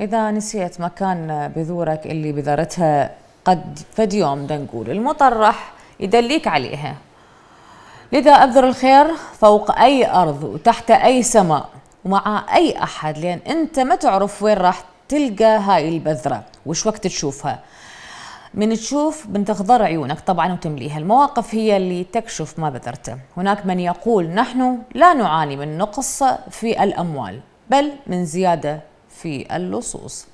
إذا نسيت مكان بذورك اللي بذرتها قد فد يوم بدنا نقول راح يدليك عليها لذا أبذر الخير فوق أي أرض وتحت أي سماء ومع أي أحد لأن أنت ما تعرف وين راح تلقى هاي البذرة وش وقت تشوفها من تشوف بنتخضر عيونك طبعا وتمليها المواقف هي اللي تكشف ما بذرته هناك من يقول نحن لا نعاني من نقص في الأموال بل من زيادة في اللصوص